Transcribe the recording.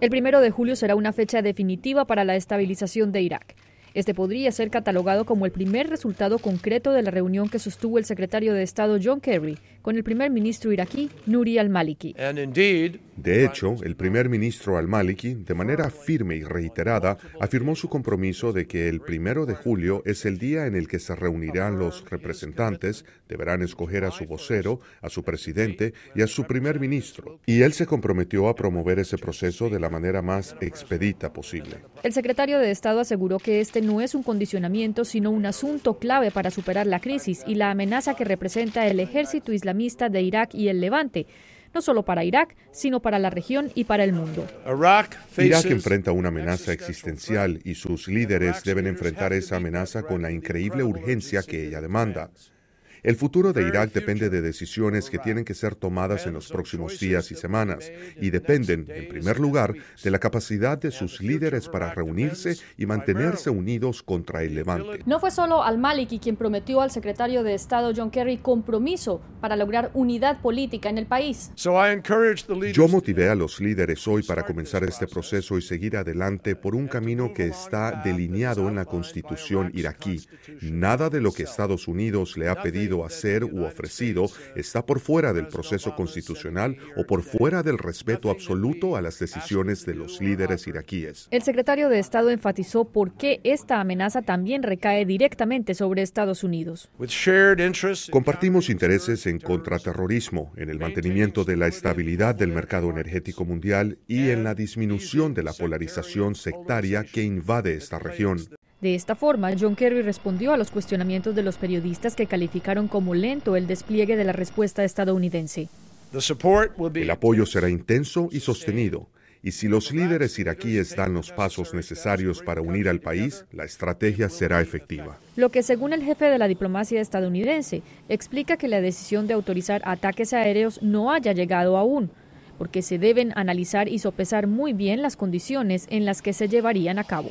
El primero de julio será una fecha definitiva para la estabilización de Irak. Este podría ser catalogado como el primer resultado concreto de la reunión que sostuvo el secretario de Estado John Kerry con el primer ministro iraquí Nuri al-Maliki. De hecho, el primer ministro al-Maliki, de manera firme y reiterada, afirmó su compromiso de que el primero de julio es el día en el que se reunirán los representantes, deberán escoger a su vocero, a su presidente y a su primer ministro. Y él se comprometió a promover ese proceso de la manera más expedita posible. El secretario de Estado aseguró que este no es un condicionamiento, sino un asunto clave para superar la crisis y la amenaza que representa el ejército islamista de Irak y el Levante no solo para Irak, sino para la región y para el mundo. Irak enfrenta una amenaza existencial y sus líderes deben enfrentar esa amenaza con la increíble urgencia que ella demanda. El futuro de Irak depende de decisiones que tienen que ser tomadas en los próximos días y semanas y dependen, en primer lugar, de la capacidad de sus líderes para reunirse y mantenerse unidos contra el Levante. No fue solo al-Maliki quien prometió al secretario de Estado John Kerry compromiso para lograr unidad política en el país. Yo motivé a los líderes hoy para comenzar este proceso y seguir adelante por un camino que está delineado en la constitución iraquí. Nada de lo que Estados Unidos le ha pedido hacer u ofrecido está por fuera del proceso constitucional o por fuera del respeto absoluto a las decisiones de los líderes iraquíes. El secretario de Estado enfatizó por qué esta amenaza también recae directamente sobre Estados Unidos. Compartimos intereses en contraterrorismo, en el mantenimiento de la estabilidad del mercado energético mundial y en la disminución de la polarización sectaria que invade esta región. De esta forma, John Kerry respondió a los cuestionamientos de los periodistas que calificaron como lento el despliegue de la respuesta estadounidense. El apoyo será intenso y sostenido, y si los líderes iraquíes dan los pasos necesarios para unir al país, la estrategia será efectiva. Lo que según el jefe de la diplomacia estadounidense explica que la decisión de autorizar ataques aéreos no haya llegado aún, porque se deben analizar y sopesar muy bien las condiciones en las que se llevarían a cabo.